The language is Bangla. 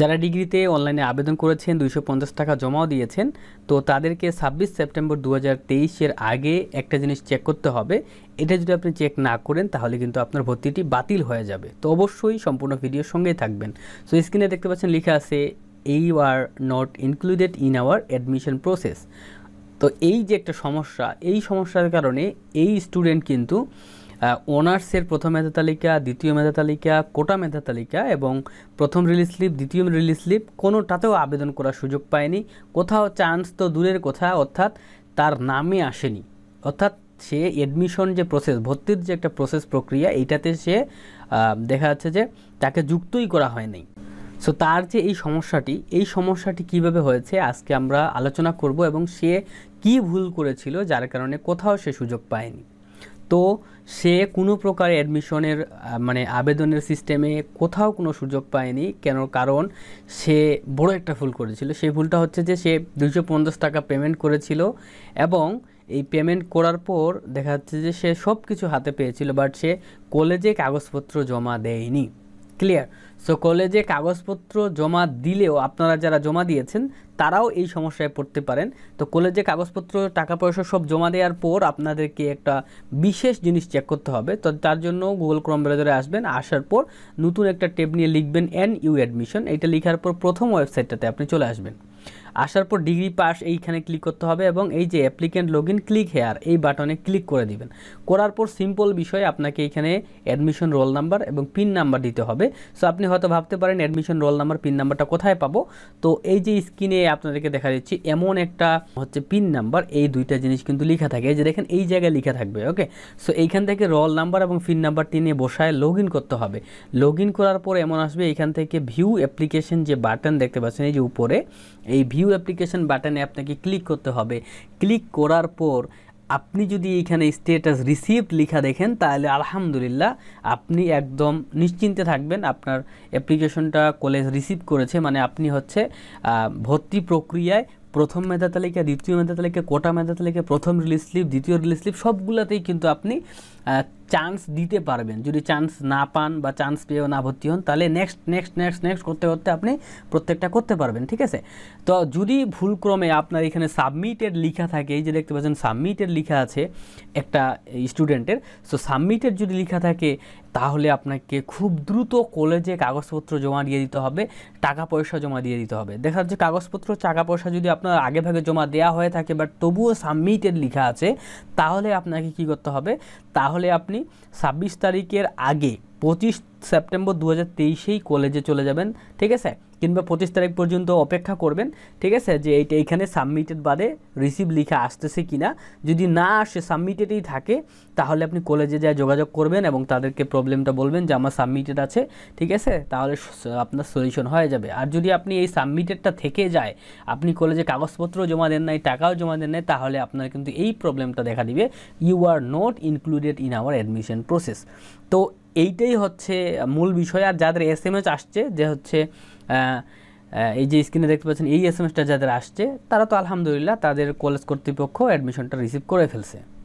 যারা ডিগ্রিতে অনলাইনে আবেদন করেছেন দুইশো টাকা জমাও দিয়েছেন তো তাদেরকে ছাব্বিশ সেপ্টেম্বর দু এর আগে একটা জিনিস চেক করতে হবে এটা যদি আপনি চেক না করেন তাহলে কিন্তু আপনার ভর্তিটি বাতিল হয়ে যাবে তো অবশ্যই সম্পূর্ণ ভিডিওর সঙ্গেই থাকবেন সো স্ক্রিনে দেখতে পাচ্ছেন লেখা আছে এই are not included in our admission process তো এই যে একটা সমস্যা এই সমস্যার কারণে এই স্টুডেন্ট কিন্তু অনার্সের প্রথম মেধা তালিকা দ্বিতীয় মেধা তালিকা কোটা মেধা তালিকা এবং প্রথম রিলিজ স্লিপ দ্বিতীয় রিলিজ স্লিপ কোনোটাতেও আবেদন করার সুযোগ পায়নি কোথাও চান্স তো দূরের কথা অর্থাৎ তার নামে আসেনি অর্থাৎ সে এডমিশন যে প্রসেস ভর্তির যে একটা প্রসেস প্রক্রিয়া এইটাতে সে দেখা যাচ্ছে যে তাকে যুক্তই করা হয়নি সো তার যে এই সমস্যাটি এই সমস্যাটি কিভাবে হয়েছে আজকে আমরা আলোচনা করব এবং সে কি ভুল করেছিল যার কারণে কোথাও সে সুযোগ পায়নি তো সে কোনো প্রকার অ্যাডমিশনের মানে আবেদনের সিস্টেমে কোথাও কোনো সুযোগ পায়নি কেন কারণ সে বড় একটা ভুল করেছিল সেই ভুলটা হচ্ছে যে সে দুশো পঞ্চাশ টাকা পেমেন্ট করেছিল এবং এই পেমেন্ট করার পর দেখা যাচ্ছে যে সে সব কিছু হাতে পেয়েছিল বাট সে কলেজে কাগজপত্র জমা দেয়নি ক্লিয়ার সো কলেজে কাগজপত্র জমা দিলেও আপনারা যারা জমা দিয়েছেন তারাও এই সমস্যায় পড়তে পারেন তো কলেজে কাগজপত্র টাকা পয়সা সব জমা দেওয়ার পর আপনাদেরকে একটা বিশেষ জিনিস চেক করতে হবে তো তার জন্য গুগল ক্রম ব্রাউজারে আসবেন আসার পর নতুন একটা টেপ নিয়ে লিখবেন এন ইউ অ্যাডমিশন এটা লেখার পর প্রথম ওয়েবসাইটটাতে আপনি চলে আসবেন আসার পর ডিগ্রি পাস এইখানে ক্লিক করতে হবে এবং এই যে applicant log in click here এই বাটনে ক্লিক করে দিবেন করার পর সিম্পল বিষয় আপনাকে এইখানে অ্যাডমিশন রোল নাম্বার এবং পিন নাম্বার দিতে হবে সো আপনি হয়তো ভাবতে পারেন অ্যাডমিশন রোল নাম্বার পিন নাম্বারটা কোথায় পাবো তো এই যে স্ক্রিনে আপনাদেরকে দেখা যাচ্ছে এমন একটা হচ্ছে পিন নাম্বার এই দুইটা জিনিস কিন্তু লেখা থাকে এই যে দেখেন এই জায়গায় লেখা থাকবে ওকে সো এইখান থেকে রোল নাম্বার এবং পিন নাম্বারটি নিয়ে বসায় লগ করতে হবে লগ করার পর এমন আসবে এখান থেকে ভিউ অ্যাপ্লিকেশন যে বাটন দেখতে পাচ্ছেন এই যে উপরে এই ভিউ নিউ অ্যাপ্লিকেশন বাটনে আপনাকে ক্লিক করতে হবে ক্লিক করার পর আপনি যদি এখানে স্টেটাস রিসিভড লিখা দেখেন তাহলে আলহামদুলিল্লাহ আপনি একদম নিশ্চিন্তে থাকবেন আপনার অ্যাপ্লিকেশনটা কলেজ রিসিভ করেছে মানে আপনি হচ্ছে ভর্তি প্রক্রিয়ায় প্রথম মেধা তালিকা দ্বিতীয় মেধা তালিকা কোটা মেধা তালিকা প্রথম রিলিজ স্লিপ দ্বিতীয় রিলিজ স্লিপ সবগুলোতেই কিন্তু আপনি চান্স দিতে পারবেন যদি চান্স না পান বা চান্স পেয়েও না ভর্তি হন তাহলে নেক্সট নেক্সট নেক্সট নেক্সট করতে করতে আপনি প্রত্যেকটা করতে পারবেন ঠিক আছে তো যদি ভুলক্রমে আপনার এখানে সাবমিটেড লিখা থাকে এই যে দেখতে পাচ্ছেন সাবমিটেড লিখা আছে একটা স্টুডেন্টের সো সাবমিটেড যদি লিখা থাকে তাহলে আপনাকে খুব দ্রুত কলেজে কাগজপত্র জমা দিয়ে দিতে হবে টাকা পয়সা জমা দিয়ে দিতে হবে দেখা যাচ্ছে কাগজপত্র টাকা পয়সা যদি আপনার আগে ভাগে জমা দেওয়া হয়ে থাকে বাট তবুও সাবমিটেড লিখা আছে তাহলে আপনাকে কি করতে হবে তাহলে আপনি ছাব্বিশ তারিখের আগে পঁচিশ সেপ্টেম্বর দু হাজার তেইশেই কলেজে চলে যাবেন ঠিক আছে কিংবা পঁচিশ তারিখ পর্যন্ত অপেক্ষা করবেন ঠিক আছে যে এইটা এইখানে সাবমিটেড বাদে রিসিভ লিখে আসতেছে কিনা যদি না আসে সাবমিটেডই থাকে তাহলে আপনি কলেজে যা যোগাযোগ করবেন এবং তাদেরকে প্রবলেমটা বলবেন যে আমার সাবমিটেড আছে ঠিক আছে তাহলে আপনার সলিউশন হয়ে যাবে আর যদি আপনি এই সাবমিটেডটা থেকে যায় আপনি কলেজে কাগজপত্র জমা দেন নাই টাকাও জমা দেন নাই তাহলে আপনার কিন্তু এই প্রবলেমটা দেখা দিবে you are not included in our admission process তো এইটাই হচ্ছে মূল বিষয় আর যাদের এস এম এস আসছে যে হচ্ছে এই যে স্ক্রিনে দেখতে পাচ্ছেন এই এস এম এসটা যাদের আসছে তারা তো আলহামদুলিল্লাহ তাদের কলেজ কর্তৃপক্ষ অ্যাডমিশনটা রিসিভ করে ফেলছে